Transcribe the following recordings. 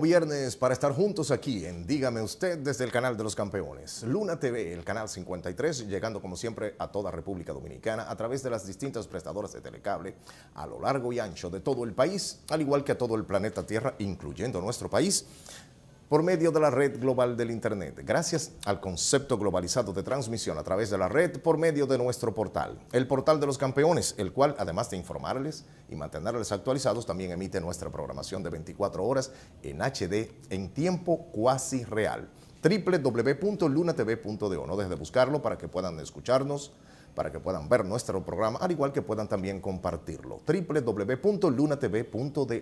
viernes para estar juntos aquí en Dígame Usted desde el canal de los campeones. Luna TV, el canal 53, llegando como siempre a toda República Dominicana a través de las distintas prestadoras de telecable a lo largo y ancho de todo el país, al igual que a todo el planeta Tierra, incluyendo nuestro país por medio de la red global del Internet, gracias al concepto globalizado de transmisión a través de la red por medio de nuestro portal, el portal de los campeones, el cual, además de informarles y mantenerles actualizados, también emite nuestra programación de 24 horas en HD en tiempo cuasi real www.lunatv.de No dejes de buscarlo para que puedan escucharnos, para que puedan ver nuestro programa, al igual que puedan también compartirlo. www.lunatv.do.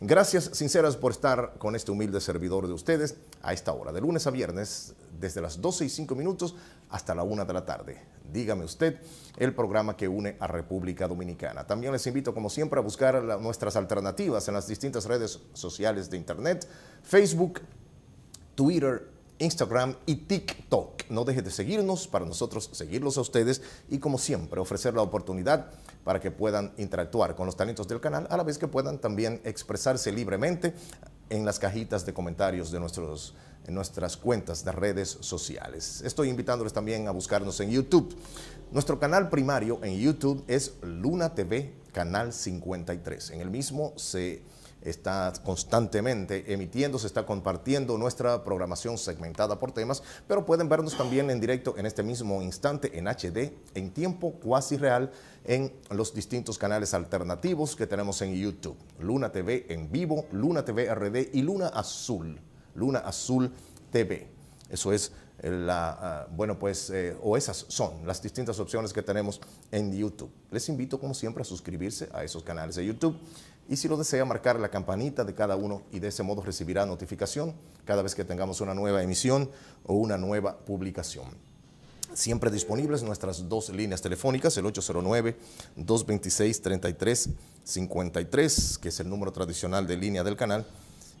Gracias sinceras por estar con este humilde servidor de ustedes a esta hora, de lunes a viernes, desde las 12 y 5 minutos hasta la 1 de la tarde. Dígame usted el programa que une a República Dominicana. También les invito, como siempre, a buscar nuestras alternativas en las distintas redes sociales de Internet, Facebook, Twitter, Instagram y TikTok. No deje de seguirnos para nosotros seguirlos a ustedes y como siempre ofrecer la oportunidad para que puedan interactuar con los talentos del canal a la vez que puedan también expresarse libremente en las cajitas de comentarios de nuestros, nuestras cuentas de redes sociales. Estoy invitándoles también a buscarnos en YouTube. Nuestro canal primario en YouTube es Luna TV Canal 53. En el mismo se está constantemente emitiendo, se está compartiendo nuestra programación segmentada por temas, pero pueden vernos también en directo en este mismo instante en HD, en tiempo cuasi real, en los distintos canales alternativos que tenemos en YouTube. Luna TV en vivo, Luna TV RD y Luna Azul. Luna Azul TV. Eso es eh, la, ah, bueno, pues, eh, o esas son las distintas opciones que tenemos en YouTube. Les invito, como siempre, a suscribirse a esos canales de YouTube y si lo desea marcar la campanita de cada uno y de ese modo recibirá notificación cada vez que tengamos una nueva emisión o una nueva publicación. Siempre disponibles nuestras dos líneas telefónicas, el 809-226-3353, que es el número tradicional de línea del canal,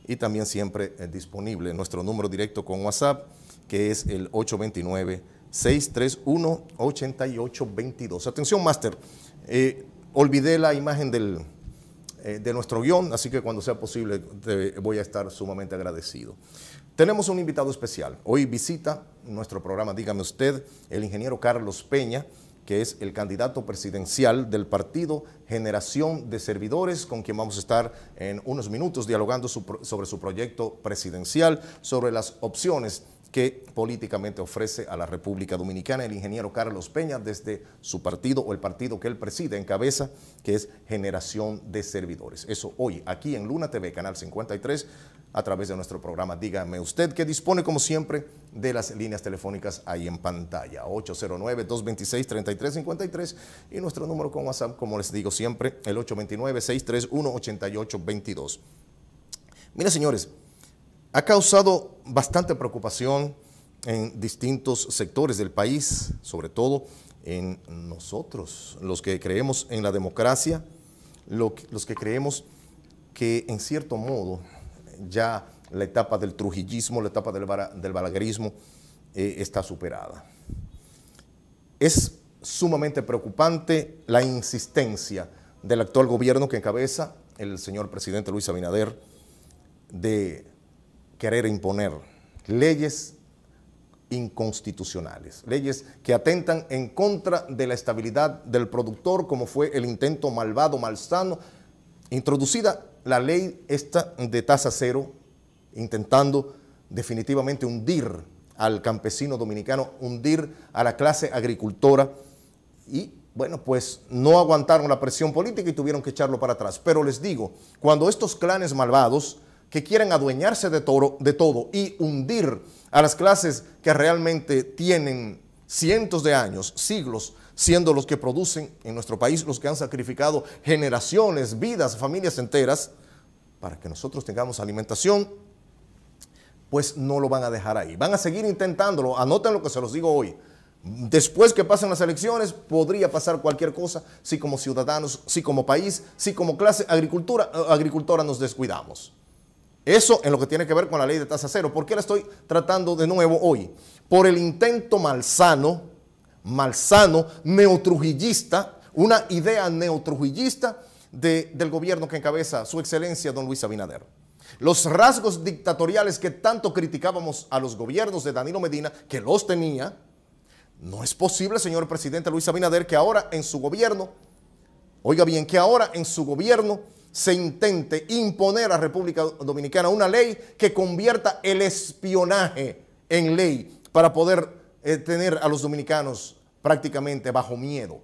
y también siempre eh, disponible nuestro número directo con WhatsApp, que es el 829-631-8822. Atención, máster, eh, olvidé la imagen del, eh, de nuestro guión, así que cuando sea posible voy a estar sumamente agradecido. Tenemos un invitado especial. Hoy visita nuestro programa, dígame usted, el ingeniero Carlos Peña, que es el candidato presidencial del partido Generación de Servidores, con quien vamos a estar en unos minutos dialogando sobre su proyecto presidencial, sobre las opciones que políticamente ofrece a la República Dominicana el ingeniero Carlos Peña desde su partido o el partido que él preside en cabeza, que es Generación de Servidores. Eso hoy, aquí en Luna TV, Canal 53, a través de nuestro programa. Dígame usted que dispone, como siempre, de las líneas telefónicas ahí en pantalla, 809-226-3353 y nuestro número con WhatsApp, como les digo siempre, el 829-631-8822. Mira, señores, ha causado bastante preocupación en distintos sectores del país, sobre todo en nosotros, los que creemos en la democracia, los que creemos que en cierto modo ya la etapa del trujillismo, la etapa del, balaguerismo eh, está superada. Es sumamente preocupante la insistencia del actual gobierno que encabeza el señor presidente Luis Abinader de querer imponer leyes inconstitucionales, leyes que atentan en contra de la estabilidad del productor, como fue el intento malvado, malsano, introducida la ley está de tasa cero, intentando definitivamente hundir al campesino dominicano, hundir a la clase agricultora y bueno, pues no aguantaron la presión política y tuvieron que echarlo para atrás. Pero les digo, cuando estos clanes malvados que quieren adueñarse de todo y hundir a las clases que realmente tienen cientos de años, siglos siendo los que producen en nuestro país los que han sacrificado generaciones, vidas, familias enteras, para que nosotros tengamos alimentación, pues no lo van a dejar ahí. Van a seguir intentándolo. Anoten lo que se los digo hoy. Después que pasen las elecciones, podría pasar cualquier cosa si como ciudadanos, si como país, si como clase agricultura, agricultora nos descuidamos. Eso en lo que tiene que ver con la ley de tasa cero. ¿Por qué la estoy tratando de nuevo hoy? Por el intento malsano malsano, neotrujillista, una idea neotrujillista del gobierno que encabeza su excelencia don Luis Abinader. Los rasgos dictatoriales que tanto criticábamos a los gobiernos de Danilo Medina, que los tenía, no es posible, señor presidente Luis Abinader, que ahora en su gobierno, oiga bien, que ahora en su gobierno se intente imponer a República Dominicana una ley que convierta el espionaje en ley para poder eh, tener a los dominicanos prácticamente bajo miedo.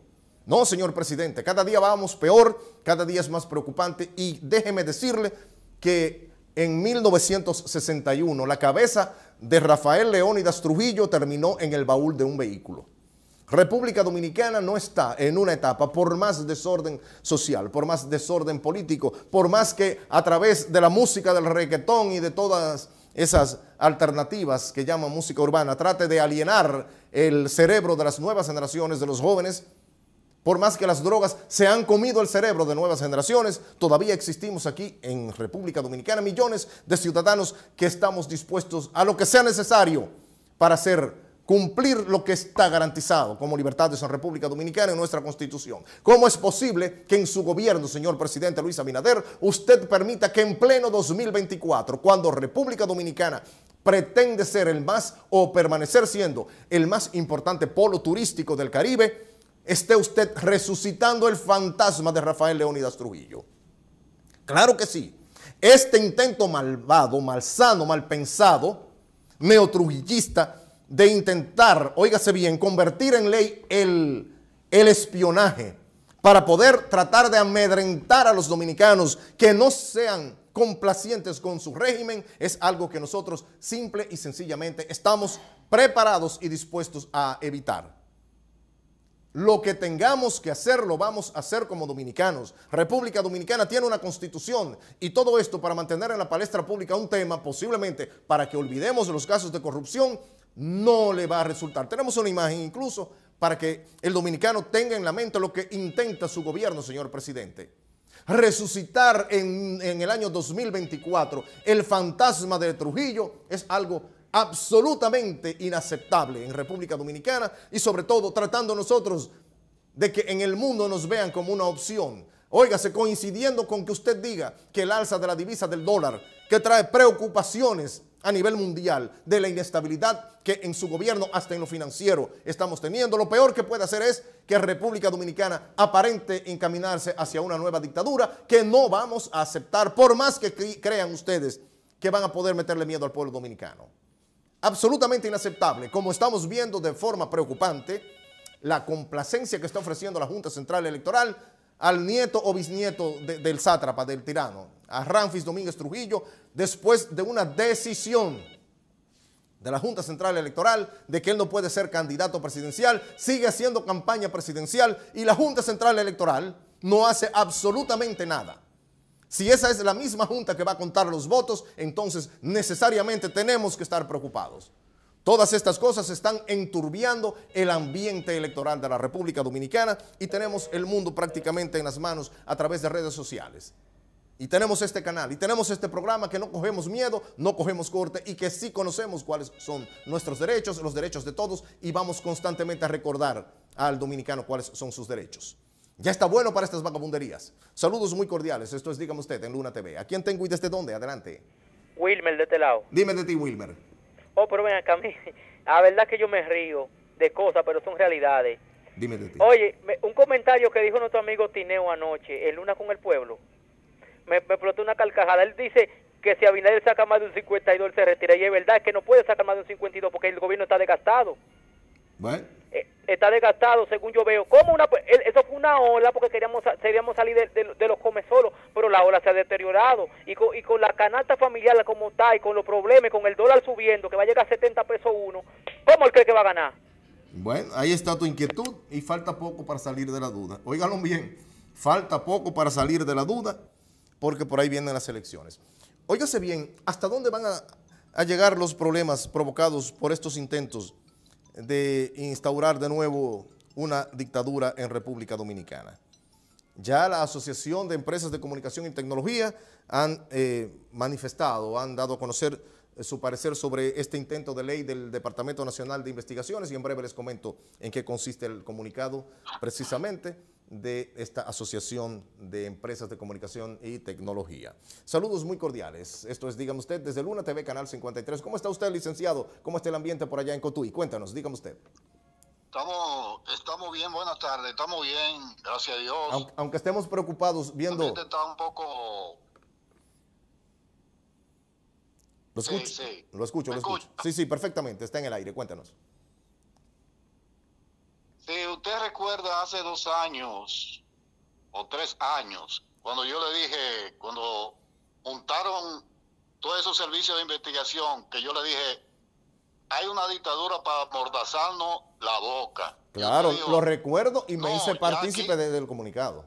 No, señor presidente, cada día vamos peor, cada día es más preocupante y déjeme decirle que en 1961 la cabeza de Rafael Leónidas Trujillo terminó en el baúl de un vehículo. República Dominicana no está en una etapa por más desorden social, por más desorden político, por más que a través de la música, del reggaetón y de todas esas alternativas que llaman música urbana, trate de alienar el cerebro de las nuevas generaciones, de los jóvenes. Por más que las drogas se han comido el cerebro de nuevas generaciones, todavía existimos aquí en República Dominicana millones de ciudadanos que estamos dispuestos a lo que sea necesario para ser cumplir lo que está garantizado como libertad de en República Dominicana en nuestra Constitución. ¿Cómo es posible que en su gobierno, señor presidente Luis Abinader, usted permita que en pleno 2024, cuando República Dominicana pretende ser el más o permanecer siendo el más importante polo turístico del Caribe, esté usted resucitando el fantasma de Rafael Leónidas Trujillo? Claro que sí. Este intento malvado, malsano, malpensado, neotrujillista, de intentar, óigase bien, convertir en ley el, el espionaje para poder tratar de amedrentar a los dominicanos que no sean complacientes con su régimen, es algo que nosotros simple y sencillamente estamos preparados y dispuestos a evitar. Lo que tengamos que hacer lo vamos a hacer como dominicanos. República Dominicana tiene una constitución y todo esto para mantener en la palestra pública un tema posiblemente para que olvidemos los casos de corrupción, no le va a resultar. Tenemos una imagen incluso para que el dominicano tenga en la mente lo que intenta su gobierno, señor presidente. Resucitar en, el año 2024 el fantasma de Trujillo es algo absolutamente inaceptable en República Dominicana y sobre todo tratando nosotros de que en el mundo nos vean como una opción. Óigase, coincidiendo con que usted diga que el alza de la divisa del dólar, que trae preocupaciones a nivel mundial, de la inestabilidad que en su gobierno, hasta en lo financiero, estamos teniendo. Lo peor que puede hacer es que República Dominicana aparente encaminarse hacia una nueva dictadura que no vamos a aceptar, por más que crean ustedes que van a poder meterle miedo al pueblo dominicano. Absolutamente inaceptable, como estamos viendo de forma preocupante, la complacencia que está ofreciendo la Junta Central Electoral al nieto o bisnieto del sátrapa, del tirano, a Ramfis Domínguez Trujillo, después de una decisión de la Junta Central Electoral de que él no puede ser candidato presidencial, sigue haciendo campaña presidencial y la Junta Central Electoral no hace absolutamente nada. Si esa es la misma Junta que va a contar los votos, entonces necesariamente tenemos que estar preocupados. Todas estas cosas están enturbiando el ambiente electoral de la República Dominicana y tenemos el mundo prácticamente en las manos a través de redes sociales. Y tenemos este canal y tenemos este programa que no cogemos miedo, no cogemos corte y que sí conocemos cuáles son nuestros derechos, los derechos de todos y vamos constantemente a recordar al dominicano cuáles son sus derechos. Ya está bueno para estas vagabunderías. Saludos muy cordiales. Esto es Dígame Usted en Luna TV. ¿A quién tengo y desde dónde? Adelante. Wilmer, de este lado. Dime de ti, Wilmer. Oh, pero ven acá, a la verdad que yo me río de cosas, pero son realidades. Dime de Oye, un comentario que dijo nuestro amigo Tineo anoche, en Luna con el Pueblo, me, me una carcajada. Él dice que si Abinader saca más de un 52, él se retira. Y es verdad que no puede sacar más de un 52 porque el gobierno está desgastado. Bueno está desgastado, según yo veo. Como una, eh, eso fue una ola porque queríamos, queríamos salir de, los los pero la ola se ha deteriorado. Y con, la canasta familiar como está, y con los problemas, con el dólar subiendo, que va a llegar a 70 pesos uno, ¿cómo él cree que va a ganar? Bueno, ahí está tu inquietud y falta poco para salir de la duda. Óigalo bien, falta poco para salir de la duda porque por ahí vienen las elecciones. Óigase bien, ¿hasta dónde van a llegar los problemas provocados por estos intentos de instaurar de nuevo una dictadura en República Dominicana. Ya la Asociación de Empresas de Comunicación y Tecnología han eh, manifestado, han dado a conocer eh, su parecer sobre este intento de ley del Departamento Nacional de Investigaciones y en breve les comento en qué consiste el comunicado precisamente de esta Asociación de Empresas de Comunicación y Tecnología. Saludos muy cordiales. Esto es Dígame Usted desde Luna TV, Canal 53. ¿Cómo está usted, licenciado? ¿Cómo está el ambiente por allá en Cotuí? Cuéntanos, dígame usted. Estamos, estamos bien, buenas tardes, estamos bien, gracias a Dios. Aunque, estemos preocupados viendo... está un poco... Lo escucho, sí, sí. lo escucho, lo escucho. Sí, sí, perfectamente, está en el aire, cuéntanos. Si usted recuerda hace dos años o tres años, cuando yo le dije, cuando juntaron todos esos servicios de investigación, que yo le dije, hay una dictadura para mordazarnos la boca. Claro, lo recuerdo y me hice partícipe del comunicado.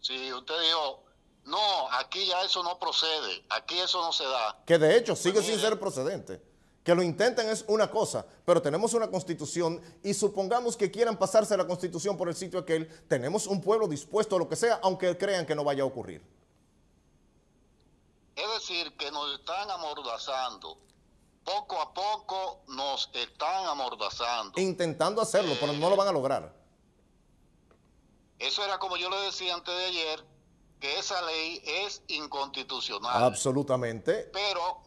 Sí, usted dijo, no, aquí ya eso no procede, aquí eso no se da. Que de hecho sigue pues sin ser procedente. Que lo intenten es una cosa, pero tenemos una constitución y supongamos que quieran pasarse la constitución por el sitio aquel, tenemos un pueblo dispuesto a lo que sea, aunque crean que no vaya a ocurrir. Es decir, que nos están amordazando. Poco a poco nos están amordazando. Intentando hacerlo, pero no lo eh, van a lograr. Eso era como yo le decía antes de ayer, que esa ley es inconstitucional. Absolutamente. Pero,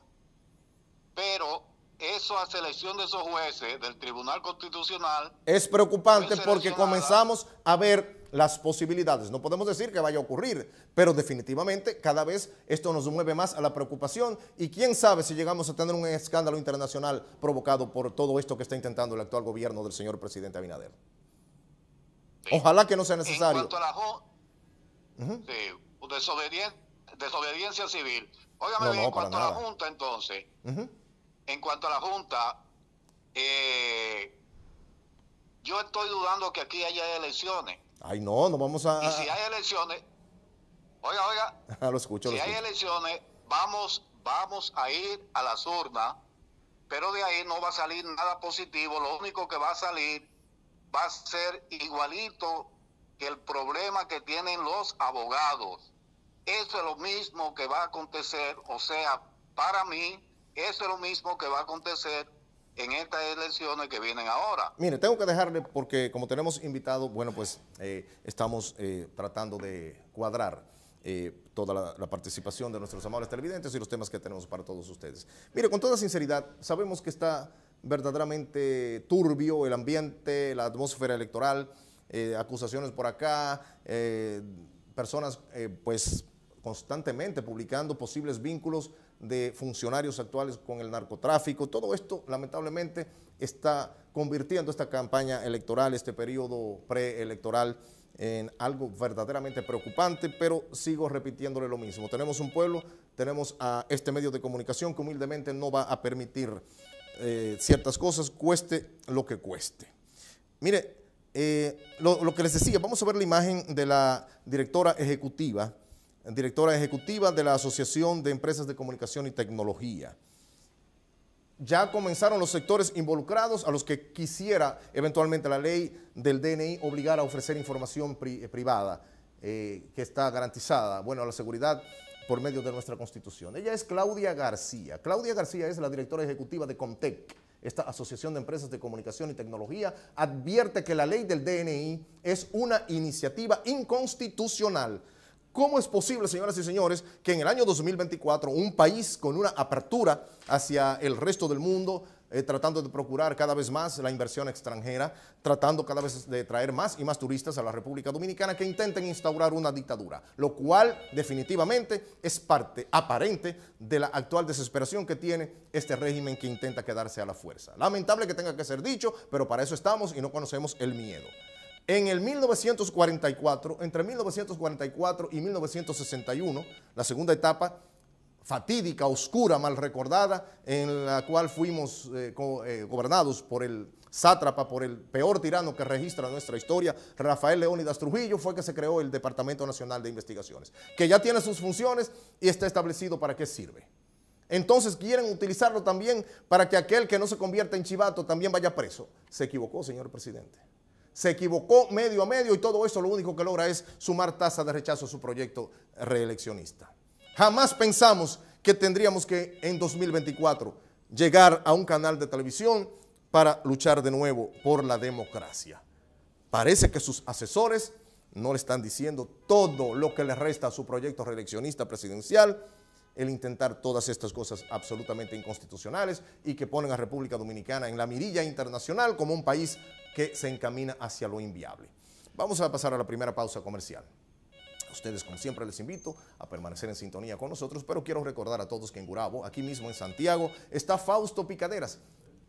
pero eso a selección de esos jueces del Tribunal Constitucional. Es preocupante porque comenzamos a ver las posibilidades. No podemos decir que vaya a ocurrir, pero definitivamente cada vez esto nos mueve más a la preocupación y quién sabe si llegamos a tener un escándalo internacional provocado por todo esto que está intentando el actual gobierno del señor presidente Abinader. Ojalá que no sea necesario. En cuanto a la desobediencia civil. Oigan, en cuanto a la Junta entonces, en cuanto a la Junta, eh, yo estoy dudando que aquí haya elecciones. Ay, no, no vamos a... Y si hay elecciones, oiga, oiga, ah, si hay elecciones, vamos, vamos a ir a las urnas, pero de ahí no va a salir nada positivo, lo único que va a salir va a ser igualito que el problema que tienen los abogados. Eso es lo mismo que va a acontecer, o sea, para mí, eso es lo mismo que va a acontecer en estas elecciones que vienen ahora. Mire, tengo que dejarle porque como tenemos invitado, bueno, pues eh, estamos eh, tratando de cuadrar eh, toda la, participación de nuestros amables televidentes y los temas que tenemos para todos ustedes. Mire, con toda sinceridad, sabemos que está verdaderamente turbio el ambiente, la atmósfera electoral, acusaciones por acá, personas pues constantemente publicando posibles vínculos de funcionarios actuales con el narcotráfico. Todo esto, lamentablemente, está convirtiendo esta campaña electoral, este periodo preelectoral, en algo verdaderamente preocupante, pero sigo repitiéndole lo mismo. Tenemos un pueblo, tenemos a este medio de comunicación que humildemente no va a permitir eh, ciertas cosas, cueste lo que cueste. Mire, eh, lo, lo que les decía, vamos a ver la imagen de la directora ejecutiva directora ejecutiva de la Asociación de Empresas de Comunicación y Tecnología. Ya comenzaron los sectores involucrados a los que quisiera eventualmente la ley del DNI obligar a ofrecer información eh, privada eh, que está garantizada, bueno, a la seguridad por medio de nuestra Constitución. Ella es Claudia García. Claudia García es la directora ejecutiva de Comtec. Esta Asociación de Empresas de Comunicación y Tecnología advierte que la ley del DNI es una iniciativa inconstitucional ¿Cómo es posible, señoras y señores, que en el año 2024 un país con una apertura hacia el resto del mundo, eh, tratando de procurar cada vez más la inversión extranjera, tratando cada vez de traer más y más turistas a la República Dominicana que intenten instaurar una dictadura, lo cual definitivamente es parte aparente de la actual desesperación que tiene este régimen que intenta quedarse a la fuerza. Lamentable que tenga que ser dicho, pero para eso estamos y no conocemos el miedo. En el 1944, entre 1944 y 1961, la segunda etapa fatídica, oscura, mal recordada, en la cual fuimos eh, eh, gobernados por el sátrapa, por el peor tirano que registra nuestra historia, Rafael Leónidas Trujillo, fue que se creó el Departamento Nacional de Investigaciones, que ya tiene sus funciones y está establecido para qué sirve. Entonces quieren utilizarlo también para que aquel que no se convierta en chivato también vaya preso. Se equivocó, señor presidente se equivocó medio a medio y todo eso lo único que logra es sumar tasa de rechazo a su proyecto reeleccionista. Jamás pensamos que tendríamos que en 2024 llegar a un canal de televisión para luchar de nuevo por la democracia. Parece que sus asesores no le están diciendo todo lo que le resta a su proyecto reeleccionista presidencial el intentar todas estas cosas absolutamente inconstitucionales y que ponen a República Dominicana en la mirilla internacional como un país que se encamina hacia lo inviable. Vamos a pasar a la primera pausa comercial. A ustedes, como siempre, les invito a permanecer en sintonía con nosotros, pero quiero recordar a todos que en Gurabo, aquí mismo en Santiago, está Fausto Picaderas.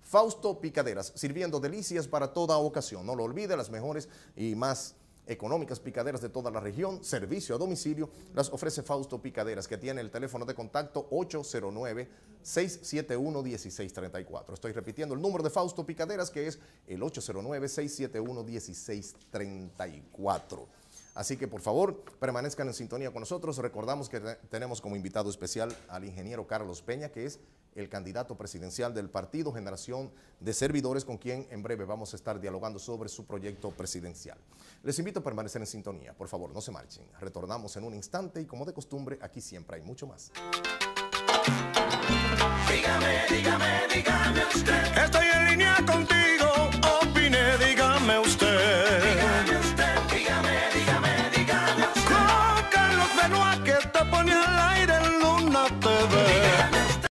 Fausto Picaderas, sirviendo delicias para toda ocasión. No lo olvide, las mejores y más económicas picaderas de toda la región, servicio a domicilio, las ofrece Fausto Picaderas, que tiene el teléfono de contacto 809-671-1634. Estoy repitiendo el número de Fausto Picaderas, que es el 809-671-1634. Así que por favor, permanezcan en sintonía con nosotros. Recordamos que tenemos como invitado especial al ingeniero Carlos Peña, que es el candidato presidencial del partido Generación de Servidores, con quien en breve vamos a estar dialogando sobre su proyecto presidencial. Les invito a permanecer en sintonía, por favor, no se marchen. Retornamos en un instante y como de costumbre, aquí siempre hay mucho más. Dígame, dígame, dígame usted. Estoy en línea contigo, opine, dígame usted.